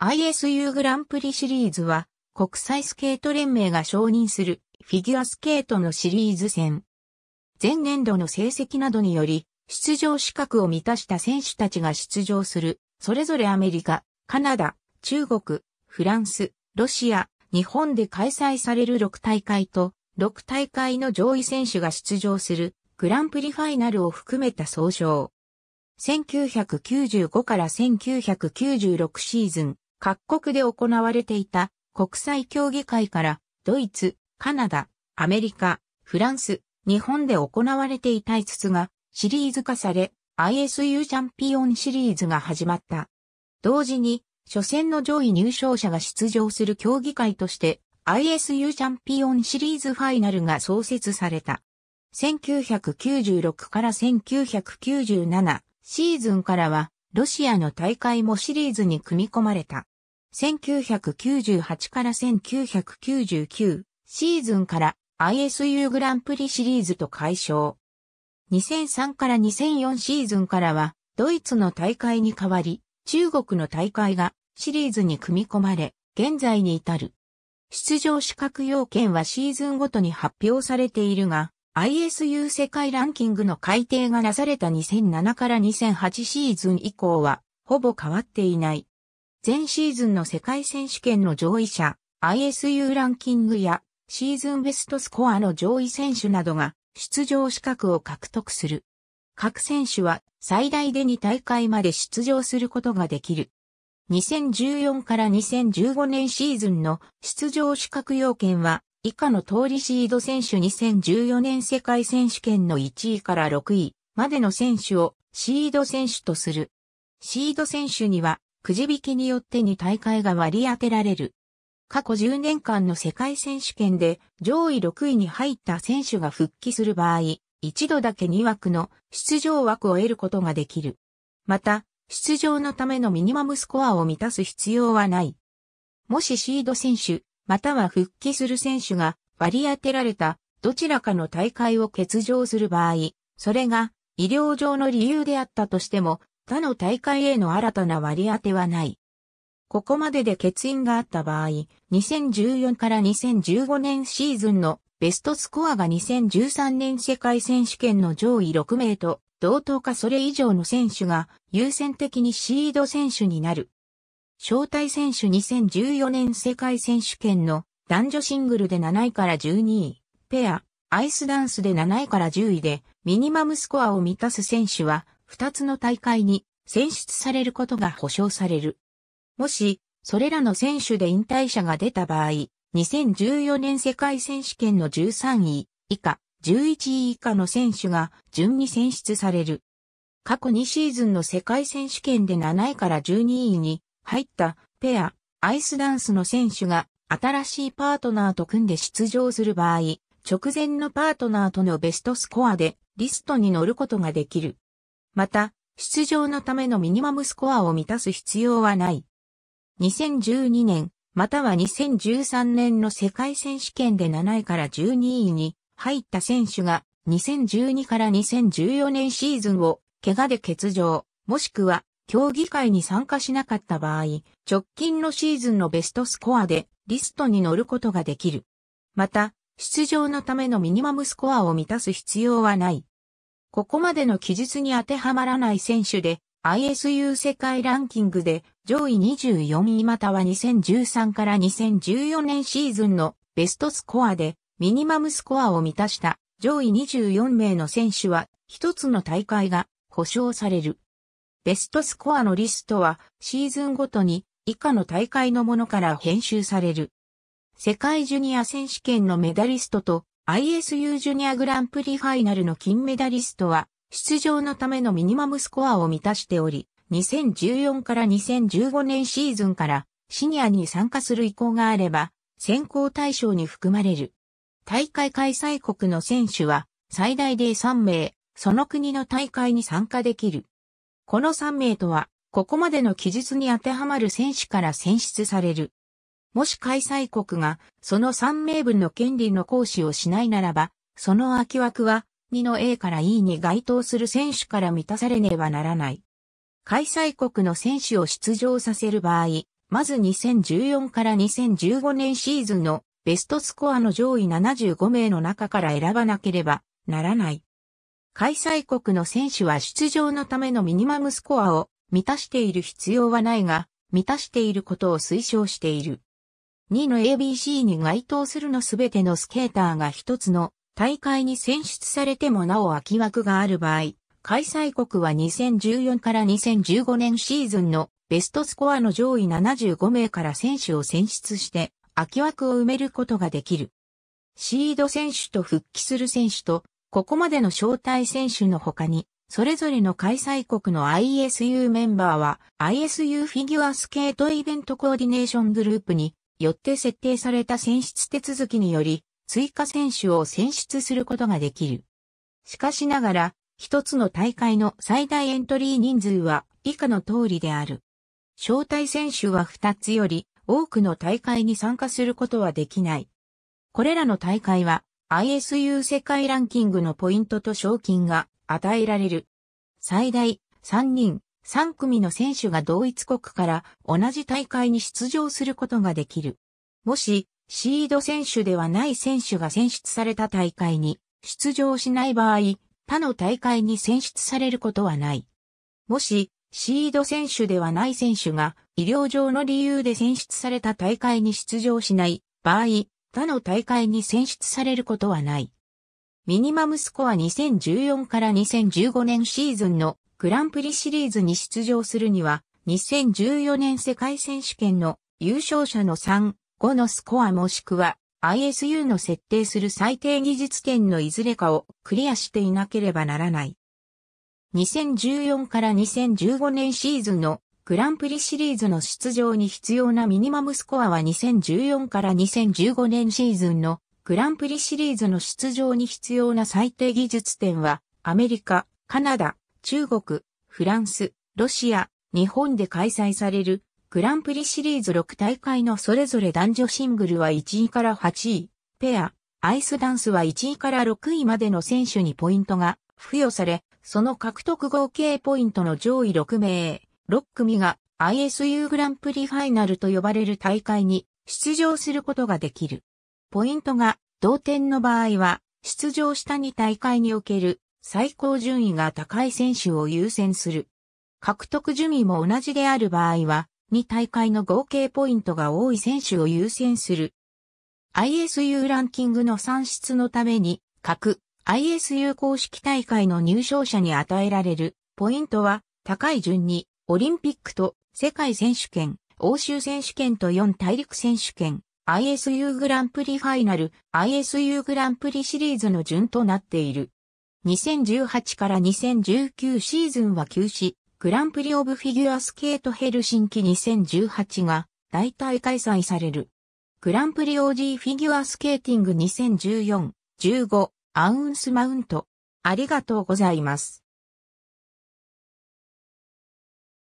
ISU グランプリシリーズは国際スケート連盟が承認するフィギュアスケートのシリーズ戦。前年度の成績などにより出場資格を満たした選手たちが出場するそれぞれアメリカ、カナダ、中国、フランス、ロシア、日本で開催される6大会と6大会の上位選手が出場するグランプリファイナルを含めた総称。1995から1996シーズン各国で行われていた国際競技会からドイツ、カナダ、アメリカ、フランス、日本で行われていた5つがシリーズ化され ISU チャンピオンシリーズが始まった。同時に初戦の上位入賞者が出場する競技会として ISU チャンピオンシリーズファイナルが創設された。1996から1997シーズンからはロシアの大会もシリーズに組み込まれた。1998から1999シーズンから ISU グランプリシリーズと解消。2003から2004シーズンからはドイツの大会に代わり中国の大会がシリーズに組み込まれ現在に至る。出場資格要件はシーズンごとに発表されているが ISU 世界ランキングの改定がなされた2007から2008シーズン以降はほぼ変わっていない。前シーズンの世界選手権の上位者、ISU ランキングやシーズンベストスコアの上位選手などが出場資格を獲得する。各選手は最大で2大会まで出場することができる。2014から2015年シーズンの出場資格要件は以下の通りシード選手2014年世界選手権の1位から6位までの選手をシード選手とする。シード選手にはくじ引きによって2大会が割り当てられる。過去10年間の世界選手権で上位6位に入った選手が復帰する場合、一度だけ2枠の出場枠を得ることができる。また、出場のためのミニマムスコアを満たす必要はない。もしシード選手、または復帰する選手が割り当てられたどちらかの大会を欠場する場合、それが医療上の理由であったとしても他の大会への新たな割り当てはない。ここまでで欠員があった場合、2014から2015年シーズンのベストスコアが2013年世界選手権の上位6名と同等かそれ以上の選手が優先的にシード選手になる。招待選手2014年世界選手権の男女シングルで7位から12位、ペア、アイスダンスで7位から10位でミニマムスコアを満たす選手は2つの大会に選出されることが保証される。もし、それらの選手で引退者が出た場合、2014年世界選手権の13位以下、11位以下の選手が順に選出される。過去2シーズンの世界選手権で7位から12位に入ったペア、アイスダンスの選手が新しいパートナーと組んで出場する場合、直前のパートナーとのベストスコアでリストに乗ることができる。また、出場のためのミニマムスコアを満たす必要はない。2012年、または2013年の世界選手権で7位から12位に入った選手が、2012から2014年シーズンを、怪我で欠場、もしくは、競技会に参加しなかった場合、直近のシーズンのベストスコアでリストに乗ることができる。また、出場のためのミニマムスコアを満たす必要はない。ここまでの記述に当てはまらない選手で、ISU 世界ランキングで上位24位または2013から2014年シーズンのベストスコアでミニマムスコアを満たした上位24名の選手は一つの大会が保証される。ベストスコアのリストはシーズンごとに以下の大会のものから編集される。世界ジュニア選手権のメダリストと ISU ジュニアグランプリファイナルの金メダリストは、出場のためのミニマムスコアを満たしており、2014から2015年シーズンからシニアに参加する意向があれば、選考対象に含まれる。大会開催国の選手は、最大で3名、その国の大会に参加できる。この3名とは、ここまでの記述に当てはまる選手から選出される。もし開催国がその3名分の権利の行使をしないならば、その空き枠は2の A から E に該当する選手から満たされねばならない。開催国の選手を出場させる場合、まず2014から2015年シーズンのベストスコアの上位75名の中から選ばなければならない。開催国の選手は出場のためのミニマムスコアを満たしている必要はないが、満たしていることを推奨している。2の ABC に該当するのすべてのスケーターが一つの大会に選出されてもなお空き枠がある場合、開催国は2014から2015年シーズンのベストスコアの上位75名から選手を選出して空き枠を埋めることができる。シード選手と復帰する選手と、ここまでの招待選手の他に、それぞれの開催国の ISU メンバーは ISU フィギュアスケートイベントコーディネーショングループによって設定された選出手続きにより、追加選手を選出することができる。しかしながら、一つの大会の最大エントリー人数は以下の通りである。招待選手は二つより多くの大会に参加することはできない。これらの大会は ISU 世界ランキングのポイントと賞金が与えられる。最大3人3組の選手が同一国から同じ大会に出場することができる。もし、シード選手ではない選手が選出された大会に出場しない場合、他の大会に選出されることはない。もし、シード選手ではない選手が医療上の理由で選出された大会に出場しない場合、他の大会に選出されることはない。ミニマムスコア2014から2015年シーズンのグランプリシリーズに出場するには、2014年世界選手権の優勝者の3、5のスコアもしくは ISU の設定する最低技術点のいずれかをクリアしていなければならない。2014から2015年シーズンのグランプリシリーズの出場に必要なミニマムスコアは2014から2015年シーズンのグランプリシリーズの出場に必要な最低技術点はアメリカ、カナダ、中国、フランス、ロシア、日本で開催されるグランプリシリーズ6大会のそれぞれ男女シングルは1位から8位、ペア、アイスダンスは1位から6位までの選手にポイントが付与され、その獲得合計ポイントの上位6名、6組が ISU グランプリファイナルと呼ばれる大会に出場することができる。ポイントが同点の場合は、出場した2大会における最高順位が高い選手を優先する。獲得順位も同じである場合は、2大会の合計ポイントが多い選手を優先する。ISU ランキングの算出のために、各 ISU 公式大会の入賞者に与えられるポイントは、高い順に、オリンピックと世界選手権、欧州選手権と4大陸選手権、ISU グランプリファイナル、ISU グランプリシリーズの順となっている。2018から2019シーズンは休止、グランプリオブフィギュアスケートヘルシンキ2018が大体開催される。グランプリ OG フィギュアスケーティング2014、15、アウンスマウント。ありがとうございます。